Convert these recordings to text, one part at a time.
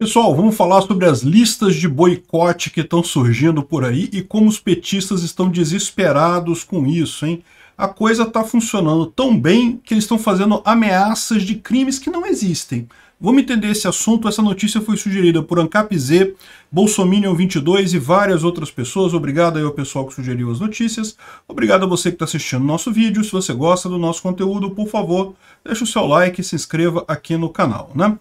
Pessoal, vamos falar sobre as listas de boicote que estão surgindo por aí e como os petistas estão desesperados com isso, hein? A coisa está funcionando tão bem que eles estão fazendo ameaças de crimes que não existem. Vamos entender esse assunto. Essa notícia foi sugerida por Ancap Z, Bolsominion 22 e várias outras pessoas. Obrigado aí ao pessoal que sugeriu as notícias. Obrigado a você que está assistindo nosso vídeo. Se você gosta do nosso conteúdo, por favor, deixa o seu like e se inscreva aqui no canal, né?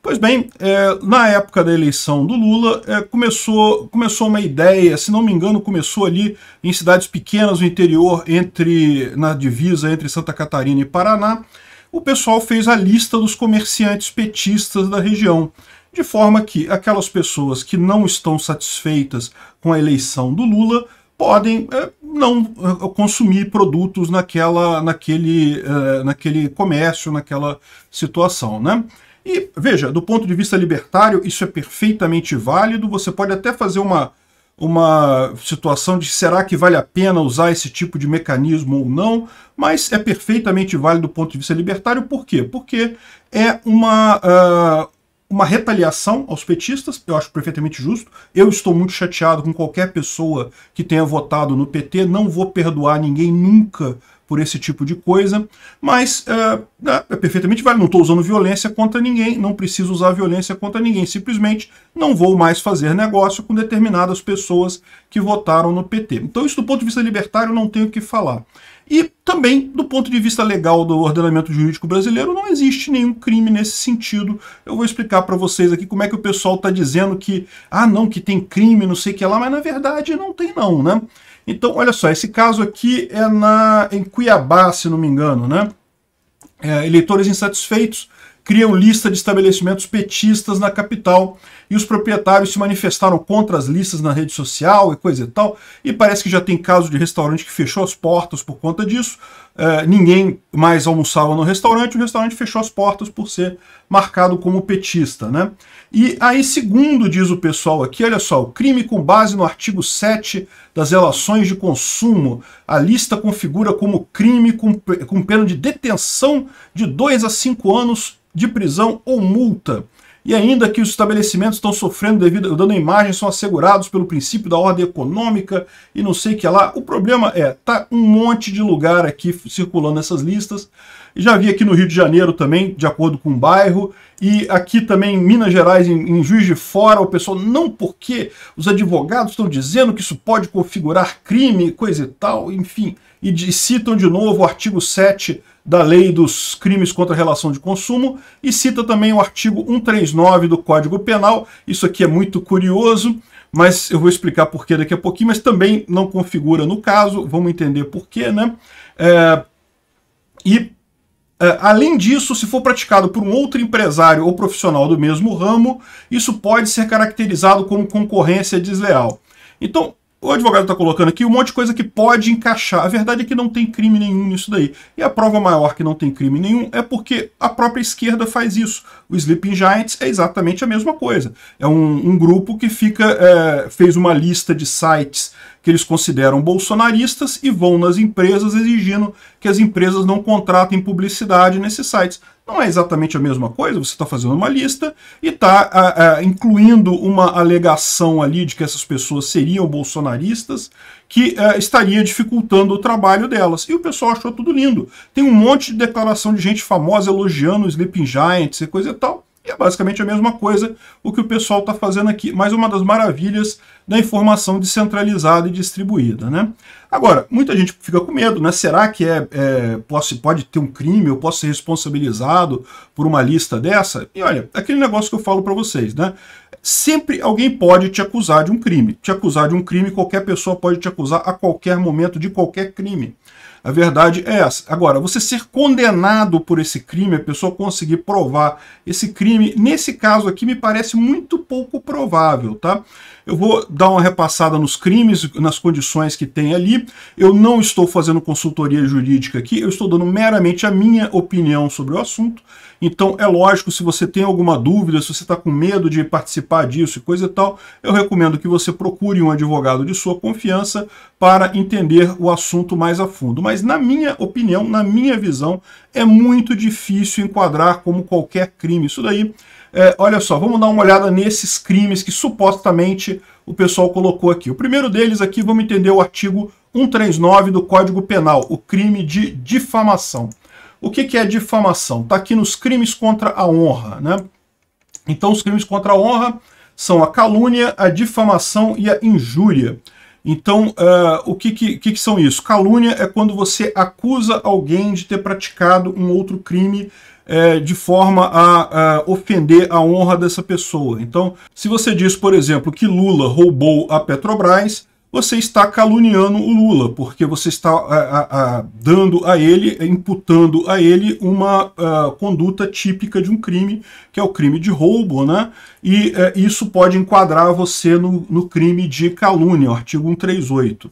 Pois bem, é, na época da eleição do Lula, é, começou, começou uma ideia, se não me engano, começou ali em cidades pequenas no interior, entre na divisa entre Santa Catarina e Paraná, o pessoal fez a lista dos comerciantes petistas da região, de forma que aquelas pessoas que não estão satisfeitas com a eleição do Lula podem é, não é, consumir produtos naquela, naquele, é, naquele comércio, naquela situação, né? E veja, do ponto de vista libertário, isso é perfeitamente válido. Você pode até fazer uma, uma situação de será que vale a pena usar esse tipo de mecanismo ou não, mas é perfeitamente válido do ponto de vista libertário. Por quê? Porque é uma. Uh, uma retaliação aos petistas, eu acho perfeitamente justo. Eu estou muito chateado com qualquer pessoa que tenha votado no PT, não vou perdoar ninguém nunca por esse tipo de coisa, mas é, é perfeitamente válido. Não estou usando violência contra ninguém, não preciso usar violência contra ninguém. Simplesmente não vou mais fazer negócio com determinadas pessoas que votaram no PT. Então, isso do ponto de vista libertário, não tenho o que falar. E também, do ponto de vista legal do ordenamento jurídico brasileiro, não existe nenhum crime nesse sentido. Eu vou explicar para vocês aqui como é que o pessoal está dizendo que, ah, não, que tem crime, não sei o que lá, mas na verdade não tem não, né? Então, olha só, esse caso aqui é na, em Cuiabá, se não me engano, né? É, eleitores insatisfeitos criam lista de estabelecimentos petistas na capital e os proprietários se manifestaram contra as listas na rede social e coisa e tal. E parece que já tem caso de restaurante que fechou as portas por conta disso. É, ninguém mais almoçava no restaurante, o restaurante fechou as portas por ser marcado como petista, né? E aí, segundo diz o pessoal aqui, olha só, o crime com base no artigo 7 das relações de consumo, a lista configura como crime com, com pena de detenção de 2 a 5 anos de prisão ou multa. E ainda que os estabelecimentos estão sofrendo devido, dando imagem, são assegurados pelo princípio da ordem econômica e não sei o que lá. O problema é, tá um monte de lugar aqui circulando essas listas. Já vi aqui no Rio de Janeiro também, de acordo com o bairro, e aqui também em Minas Gerais, em, em Juiz de Fora, o pessoal, não porque os advogados estão dizendo que isso pode configurar crime, coisa e tal, enfim, e, citam de novo o artigo 7 da Lei dos Crimes contra a Relação de Consumo e cita também o artigo 139 do Código Penal. Isso aqui é muito curioso, mas eu vou explicar por que daqui a pouquinho, mas também não configura no caso, vamos entender por né? É, e é, além disso, se for praticado por um outro empresário ou profissional do mesmo ramo, isso pode ser caracterizado como concorrência desleal. Então, o advogado está colocando aqui um monte de coisa que pode encaixar. A verdade é que não tem crime nenhum nisso daí. E a prova maior que não tem crime nenhum é porque a própria esquerda faz isso. O Sleeping Giants é exatamente a mesma coisa. É um, um grupo que fica é, fez uma lista de sites que eles consideram bolsonaristas e vão nas empresas exigindo que as empresas não contratem publicidade nesses sites. Não é exatamente a mesma coisa, você está fazendo uma lista e está incluindo uma alegação ali de que essas pessoas seriam bolsonaristas que a, é, estaria dificultando o trabalho delas. E o pessoal achou tudo lindo. Tem um monte de declaração de gente famosa elogiando o Sleeping Giants e coisa e tal. E é basicamente a mesma coisa o que o pessoal está fazendo aqui, Mais uma das maravilhas da informação descentralizada e distribuída. Né? Agora, muita gente fica com medo, né? Será que é, é posso, pode ter um crime? Eu posso ser responsabilizado por uma lista dessa? E olha, aquele negócio que eu falo para vocês, né? Sempre alguém pode te acusar de um crime. Te acusar de um crime, qualquer pessoa pode te acusar a qualquer momento de qualquer crime. A verdade é essa. Agora, você ser condenado por esse crime, a pessoa conseguir provar esse crime, nesse caso aqui me parece muito pouco provável, tá? Eu vou dar uma repassada nos crimes, nas condições que tem ali. Eu não estou fazendo consultoria jurídica aqui, eu estou dando meramente a minha opinião sobre o assunto. Então, é lógico, se você tem alguma dúvida, se você está com medo de participar disso e coisa e tal, eu recomendo que você procure um advogado de sua confiança para entender o assunto mais a fundo. Mas, na minha opinião, na minha visão, é muito difícil enquadrar como qualquer crime. Isso daí é, olha só, vamos dar uma olhada nesses crimes que supostamente o pessoal colocou aqui. O primeiro deles aqui, vamos entender o artigo 139 do Código Penal, o crime de difamação. O que, que é difamação? Está aqui nos crimes contra a honra. Né? Então, os crimes contra a honra são a calúnia, a difamação e a injúria. Então, uh, o que que, que, que, são isso? Calúnia é quando você acusa alguém de ter praticado um outro crime é, de forma a, a, ofender a honra dessa pessoa. Então, se você diz, por exemplo, que Lula roubou a Petrobras, você está caluniando o Lula, porque você está a, a, dando a ele, imputando a ele uma conduta típica de um crime, que é o crime de roubo, né? E é, isso pode enquadrar você no, no crime de calúnia, artigo 138.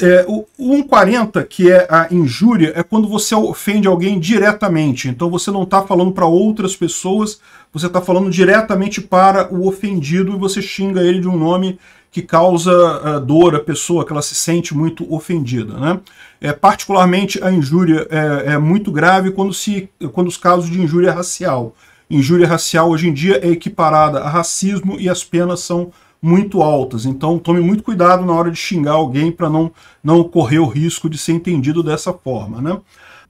É, o 140, que é a injúria, é quando você ofende alguém diretamente. Então você não está falando para outras pessoas, você está falando diretamente para o ofendido e você xinga ele de um nome que causa uh, dor à pessoa, que ela se sente muito ofendida. Né? É, particularmente a injúria é, é muito grave quando, se, quando os casos de injúria racial. Injúria racial hoje em dia é equiparada a racismo e as penas são muito altas. Então tome muito cuidado na hora de xingar alguém para não, não correr o risco de ser entendido dessa forma. Né?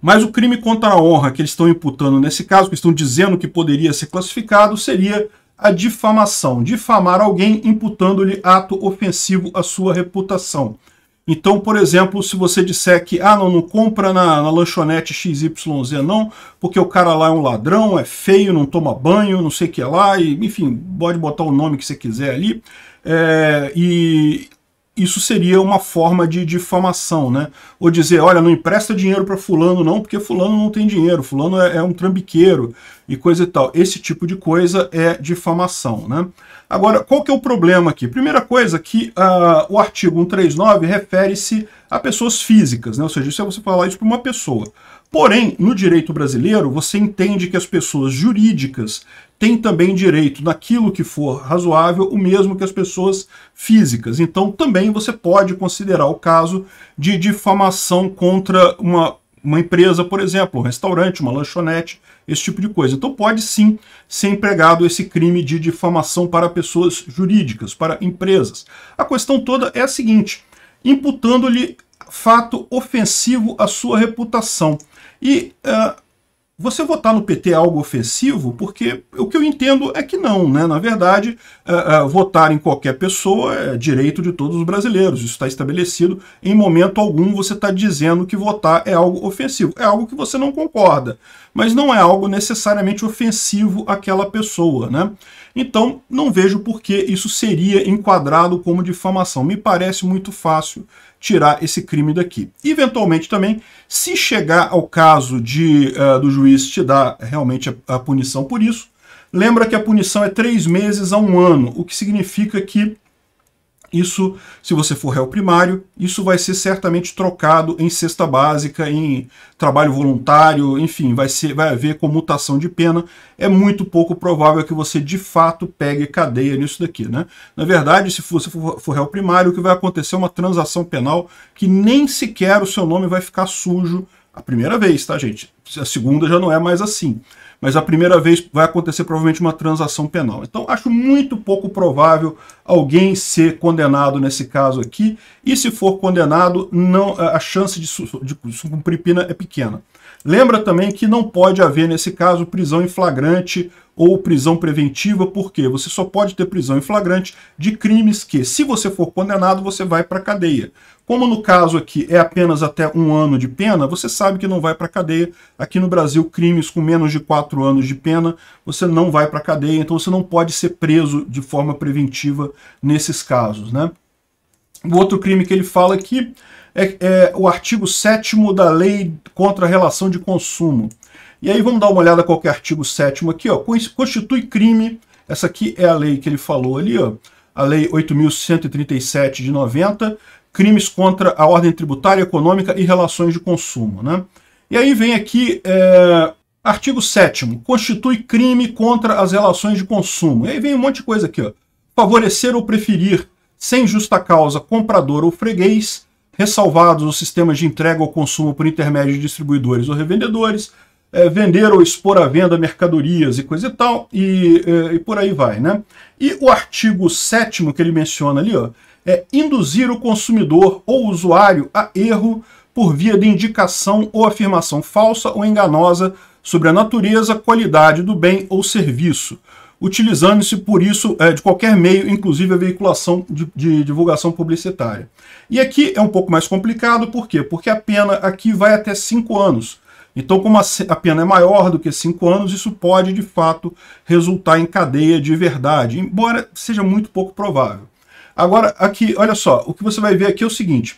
Mas o crime contra a honra que eles estão imputando nesse caso, que estão dizendo que poderia ser classificado, seria a difamação. Difamar alguém imputando-lhe ato ofensivo à sua reputação. Então, por exemplo, se você disser que ah, não, não compra na, na lanchonete XYZ não, porque o cara lá é um ladrão, é feio, não toma banho, não sei o que lá, e, enfim, pode botar o nome que você quiser ali, é, e isso seria uma forma de difamação, né? Ou dizer, olha, não empresta dinheiro para fulano não, porque fulano não tem dinheiro, fulano é, é, um trambiqueiro e coisa e tal. Esse tipo de coisa é difamação, né? Agora, qual que é o problema aqui? Primeira coisa que uh, o artigo 139 refere-se a pessoas físicas, né? Ou seja, se é você falar isso para uma pessoa. Porém, no direito brasileiro, você entende que as pessoas jurídicas têm também direito, naquilo que for razoável, o mesmo que as pessoas físicas. Então, também você pode considerar o caso de difamação contra uma uma empresa, por exemplo, um restaurante, uma lanchonete, esse tipo de coisa. Então pode sim ser empregado esse crime de difamação para pessoas jurídicas, para empresas. A questão toda é a seguinte, imputando-lhe fato ofensivo à sua reputação. E uh, você votar no PT é algo ofensivo? Porque o que eu entendo é que não, né? Na verdade, uh, uh, votar em qualquer pessoa é direito de todos os brasileiros, isso está estabelecido. Em momento algum você está dizendo que votar é algo ofensivo. É algo que você não concorda, mas não é algo necessariamente ofensivo àquela pessoa, né? Então, não vejo por que isso seria enquadrado como difamação. Me parece muito fácil tirar esse crime daqui. Eventualmente também, se chegar ao caso de, uh, do juiz te dar realmente a, a punição por isso, lembra que a punição é três meses a um ano, o que significa que isso, se você for réu primário, isso vai ser certamente trocado em cesta básica, em trabalho voluntário, enfim, vai, ser, vai haver comutação de pena. É muito pouco provável que você de fato pegue cadeia nisso daqui. Né? Na verdade, se você for, for réu primário, o que vai acontecer é uma transação penal que nem sequer o seu nome vai ficar sujo a primeira vez, tá, gente? A segunda já não é mais assim mas a primeira vez vai acontecer provavelmente uma transação penal. Então, acho muito pouco provável alguém ser condenado nesse caso aqui, e se for condenado, não a chance de, de, cumprir pena é pequena. Lembra também que não pode haver, nesse caso, prisão em flagrante ou prisão preventiva, porque você só pode ter prisão em flagrante de crimes que, se você for condenado, você vai para cadeia. Como no caso aqui é apenas até um ano de pena, você sabe que não vai para cadeia. Aqui no Brasil, crimes com menos de quatro anos de pena, você não vai para cadeia, então você não pode ser preso de forma preventiva nesses casos. Né? O outro crime que ele fala aqui é é, é o artigo 7 da Lei contra a Relação de Consumo. E aí vamos dar uma olhada qual que é o artigo 7 aqui, ó, constitui crime, essa aqui é a lei que ele falou ali, ó, a Lei 8.137 de 90, crimes contra a ordem tributária, econômica e relações de consumo. Né? E aí vem aqui é, artigo 7 constitui crime contra as relações de consumo. E aí vem um monte de coisa aqui. Ó. Favorecer ou preferir, sem justa causa, comprador ou freguês, ressalvados os sistemas de entrega ao consumo por intermédio de distribuidores ou revendedores, é, vender ou expor à venda mercadorias e coisa e tal, e, é, e por aí vai, né? E o artigo 7 que ele menciona ali, ó, é induzir o consumidor ou usuário a erro por via de indicação ou afirmação falsa ou enganosa sobre a natureza, qualidade do bem ou serviço, utilizando-se por isso é, de qualquer meio, inclusive a veiculação de, de, divulgação publicitária. E aqui é um pouco mais complicado, por quê? Porque a pena aqui vai até 5 anos. Então, como a, a pena é maior do que 5 anos, isso pode, de fato, resultar em cadeia de verdade, embora seja muito pouco provável. Agora, aqui, olha só, o que você vai ver aqui é o seguinte,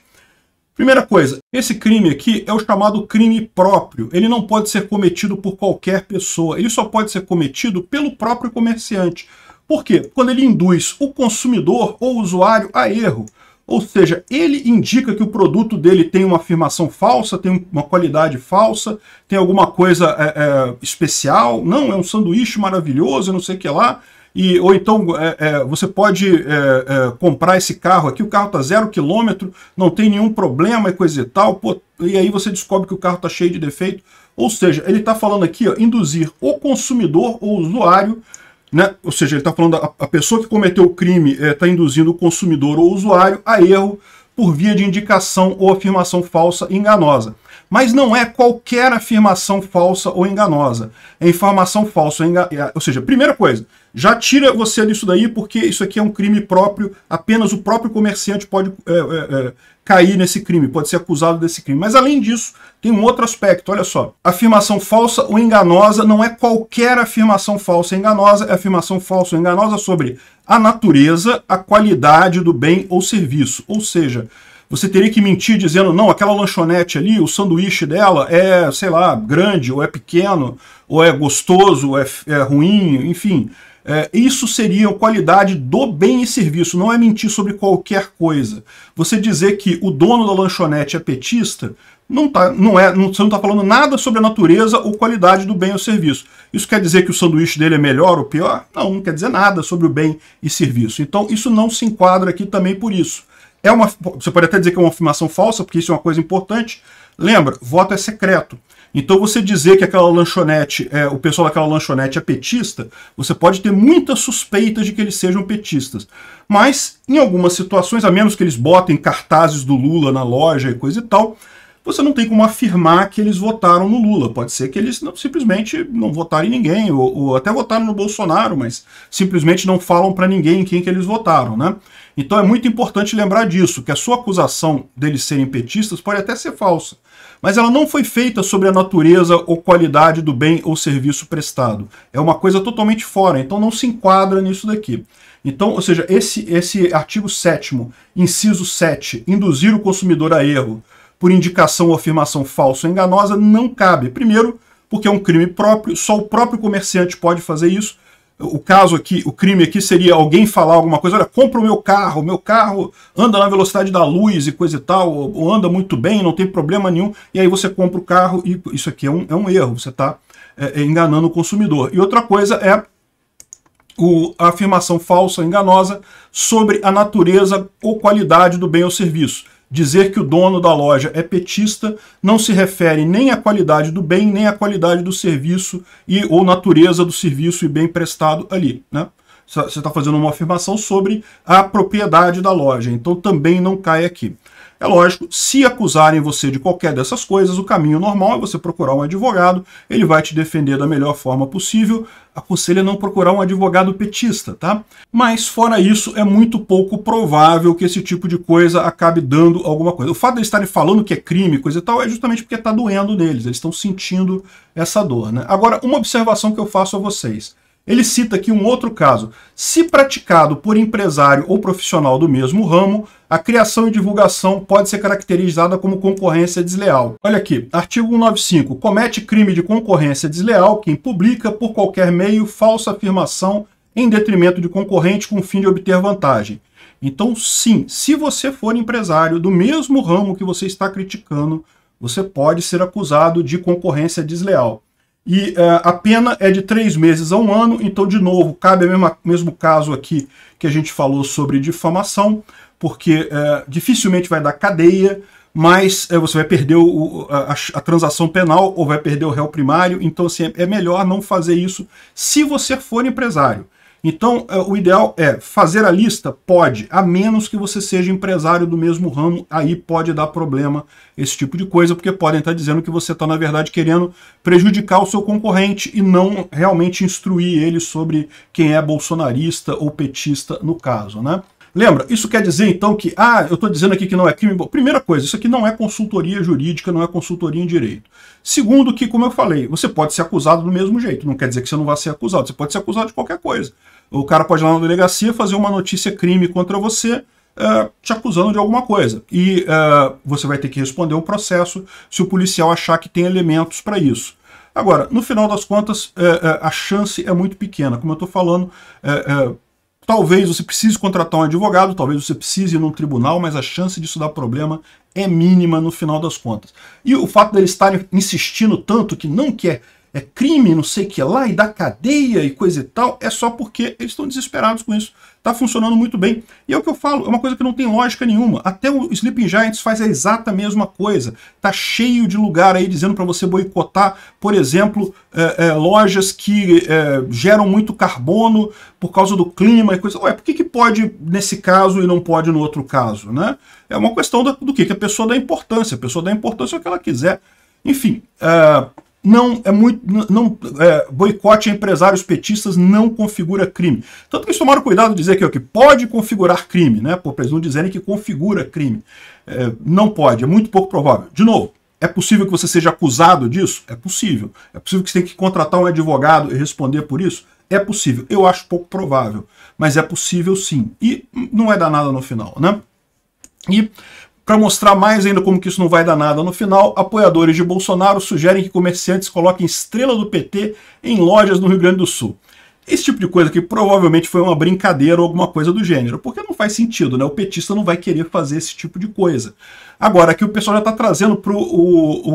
Primeira coisa, esse crime aqui é o chamado crime próprio. Ele não pode ser cometido por qualquer pessoa. Ele só pode ser cometido pelo próprio comerciante. Por quê? Quando ele induz o consumidor ou usuário a erro. Ou seja, ele indica que o produto dele tem uma afirmação falsa, tem uma qualidade falsa, tem alguma coisa é, é, especial. Não, é um sanduíche maravilhoso, não sei o que lá e ou então é, é, você pode é, é, comprar esse carro aqui, o carro está zero quilômetro, não tem nenhum problema e coisa e tal, pô, e aí você descobre que o carro está cheio de defeito. Ou seja, ele está falando aqui, ó, induzir o consumidor ou usuário, né? ou seja, ele está falando a, a, pessoa que cometeu o crime está é, induzindo o consumidor ou usuário a erro por via de indicação ou afirmação falsa e enganosa. Mas não é qualquer afirmação falsa ou enganosa. É informação falsa ou enganosa. É, ou seja, primeira coisa, já tira você disso daí, porque isso aqui é um crime próprio, apenas o próprio comerciante pode é, é, é, cair nesse crime, pode ser acusado desse crime. Mas além disso, tem um outro aspecto, olha só. Afirmação falsa ou enganosa não é qualquer afirmação falsa ou enganosa, é afirmação falsa ou enganosa sobre a natureza, a qualidade do bem ou serviço. Ou seja, você teria que mentir dizendo, não, aquela lanchonete ali, o sanduíche dela é, sei lá, grande, ou é pequeno, ou é gostoso, ou é, é ruim, enfim. É, isso seria a qualidade do bem e serviço, não é mentir sobre qualquer coisa. Você dizer que o dono da lanchonete é petista, não tá, não é, não, você não está falando nada sobre a natureza ou qualidade do bem ou serviço. Isso quer dizer que o sanduíche dele é melhor ou pior? Não, não quer dizer nada sobre o bem e serviço. Então isso não se enquadra aqui também por isso. É uma, você pode até dizer que é uma afirmação falsa, porque isso é uma coisa importante. Lembra, voto é secreto. Então você dizer que aquela lanchonete, é, o pessoal daquela lanchonete é petista, você pode ter muitas suspeitas de que eles sejam petistas. Mas, em algumas situações, a menos que eles botem cartazes do Lula na loja e coisa e tal, você não tem como afirmar que eles votaram no Lula. Pode ser que eles não, simplesmente não votaram em ninguém, ou, ou, até votaram no Bolsonaro, mas simplesmente não falam para ninguém em quem que eles votaram, né? Então é muito importante lembrar disso, que a sua acusação deles serem petistas pode até ser falsa, mas ela não foi feita sobre a natureza ou qualidade do bem ou serviço prestado. É uma coisa totalmente fora, então não se enquadra nisso daqui. Então, ou seja, esse, esse artigo 7 inciso 7, induzir o consumidor a erro, por indicação ou afirmação falsa ou enganosa não cabe. Primeiro, porque é um crime próprio, só o próprio comerciante pode fazer isso. O caso aqui, o crime aqui seria alguém falar alguma coisa, olha, compra o meu carro, meu carro anda na velocidade da luz e coisa e tal, ou anda muito bem, não tem problema nenhum, e aí você compra o carro e isso aqui é um, é um erro, você está é, é, enganando o consumidor. E outra coisa é o, a afirmação falsa, enganosa, sobre a natureza ou qualidade do bem ou serviço. Dizer que o dono da loja é petista não se refere nem à qualidade do bem, nem à qualidade do serviço e ou natureza do serviço e bem prestado ali. Né? Você está fazendo uma afirmação sobre a propriedade da loja, então também não cai aqui. É lógico, se acusarem você de qualquer dessas coisas, o caminho normal é você procurar um advogado, ele vai te defender da melhor forma possível. Aconselho a não procurar um advogado petista, tá? Mas fora isso, é muito pouco provável que esse tipo de coisa acabe dando alguma coisa. O fato de eles estarem falando que é crime, coisa e tal, é justamente porque está doendo neles, eles estão sentindo essa dor, né? Agora, uma observação que eu faço a vocês. Ele cita aqui um outro caso. Se praticado por empresário ou profissional do mesmo ramo, a criação e divulgação pode ser caracterizada como concorrência desleal. Olha aqui, artigo 195. Comete crime de concorrência desleal quem publica, por qualquer meio, falsa afirmação em detrimento de concorrente com o fim de obter vantagem. Então, sim, se você for empresário do mesmo ramo que você está criticando, você pode ser acusado de concorrência desleal e uh, a pena é de três meses a um ano. Então, de novo, cabe o mesmo, caso aqui que a gente falou sobre difamação, porque uh, dificilmente vai dar cadeia, mas uh, você vai perder o, a, a, transação penal ou vai perder o réu primário. Então, assim, é melhor não fazer isso se você for empresário. Então, é, o ideal é fazer a lista? Pode, a menos que você seja empresário do mesmo ramo, aí pode dar problema esse tipo de coisa, porque podem estar dizendo que você está, na verdade, querendo prejudicar o seu concorrente e não realmente instruir ele sobre quem é bolsonarista ou petista, no caso, né? Lembra, isso quer dizer então que, ah, eu estou dizendo aqui que não é crime. Primeira coisa, isso aqui não é consultoria jurídica, não é consultoria em direito. Segundo, que, como eu falei, você pode ser acusado do mesmo jeito. Não quer dizer que você não vá ser acusado, você pode ser acusado de qualquer coisa. O cara pode ir lá na delegacia fazer uma notícia crime contra você, uh, te acusando de alguma coisa. E uh, você vai ter que responder um processo se o policial achar que tem elementos para isso. Agora, no final das contas, uh, a chance é muito pequena. Como eu estou falando, Talvez você precise contratar um advogado, talvez você precise ir num tribunal, mas a chance disso dar problema é mínima no final das contas. E o fato dele estar insistindo tanto que não quer é crime, não sei o que lá, e da cadeia e coisa e tal, é só porque eles estão desesperados com isso. Tá funcionando muito bem. E é o que eu falo, é uma coisa que não tem lógica nenhuma. Até o Sleeping Giants faz a exata mesma coisa. Tá cheio de lugar aí dizendo para você boicotar, por exemplo, é, é, lojas que é, geram muito carbono por causa do clima e coisa. Ué, por que, que pode nesse caso e não pode no outro caso, né? É uma questão do, do que? Que a pessoa dá importância. A pessoa dá importância ao que ela quiser. Enfim, uh, não é muito. Não, é, boicote a empresários petistas não configura crime. Tanto que eles tomaram cuidado de dizer que o que pode configurar crime, né? por eles não dizerem que configura crime. É, não pode, é muito pouco provável. De novo, é possível que você seja acusado disso? É possível. É possível que você tenha que contratar um advogado e responder por isso? É possível. Eu acho pouco provável, mas é possível sim. E não vai é dar nada no final, né? E para mostrar mais ainda como que isso não vai dar nada no final, apoiadores de Bolsonaro sugerem que comerciantes coloquem estrela do PT em lojas no Rio Grande do Sul. Esse tipo de coisa que provavelmente foi uma brincadeira ou alguma coisa do gênero, porque não faz sentido, né? O petista não vai querer fazer esse tipo de coisa. Agora, aqui o pessoal já está trazendo para o,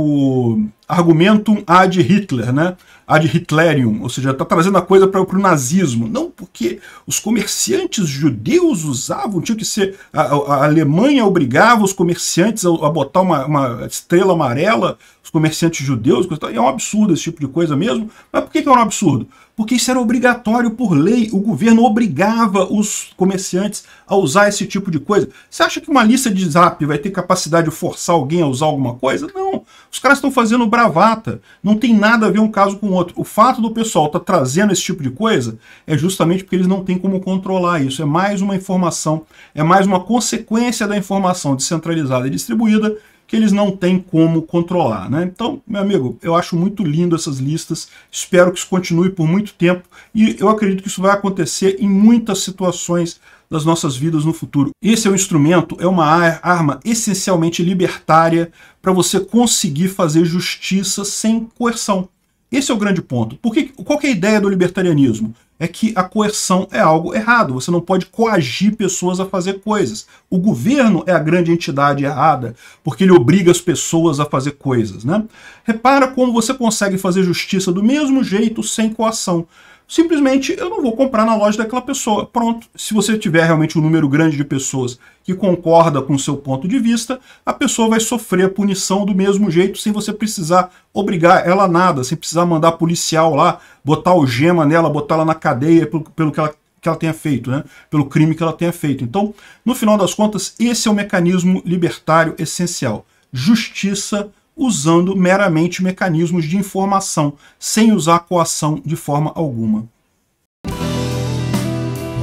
o argumentum ad Hitler, né? Ad Hitlerium, ou seja, está trazendo a coisa para o nazismo. Não, porque os comerciantes judeus usavam, tinha que ser. A, a Alemanha obrigava os comerciantes a, a botar uma, uma, estrela amarela, os comerciantes judeus, é um absurdo esse tipo de coisa mesmo. Mas por que, que é um absurdo? porque isso era obrigatório por lei. O governo obrigava os comerciantes a usar esse tipo de coisa. Você acha que uma lista de zap vai ter capacidade de forçar alguém a usar alguma coisa? Não. Os caras estão fazendo bravata. Não tem nada a ver um caso com o outro. O fato do pessoal estar tá trazendo esse tipo de coisa é justamente porque eles não têm como controlar isso. É mais uma informação, é mais uma consequência da informação descentralizada e distribuída que eles não têm como controlar. Né? Então, meu amigo, eu acho muito lindo essas listas, espero que isso continue por muito tempo e eu acredito que isso vai acontecer em muitas situações das nossas vidas no futuro. Esse é um instrumento, é uma arma essencialmente libertária para você conseguir fazer justiça sem coerção. Esse é o grande ponto. Porque, qual é a ideia do libertarianismo? É que a coerção é algo errado. Você não pode coagir pessoas a fazer coisas. O governo é a grande entidade errada, porque ele obriga as pessoas a fazer coisas. Né? Repara como você consegue fazer justiça do mesmo jeito sem coação simplesmente eu não vou comprar na loja daquela pessoa. Pronto. Se você tiver realmente um número grande de pessoas que concorda com o seu ponto de vista, a pessoa vai sofrer a punição do mesmo jeito sem você precisar obrigar ela a nada, sem precisar mandar policial lá, botar algema nela, botar ela na cadeia pelo, pelo que ela que ela tenha feito, né? pelo crime que ela tenha feito. Então, no final das contas, esse é o mecanismo libertário essencial. Justiça usando meramente mecanismos de informação, sem usar coação de forma alguma.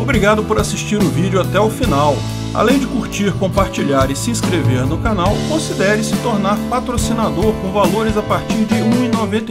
Obrigado por assistir o vídeo até o final. Além de curtir, compartilhar e se inscrever no canal, considere se tornar patrocinador com valores a partir de R$ 1,99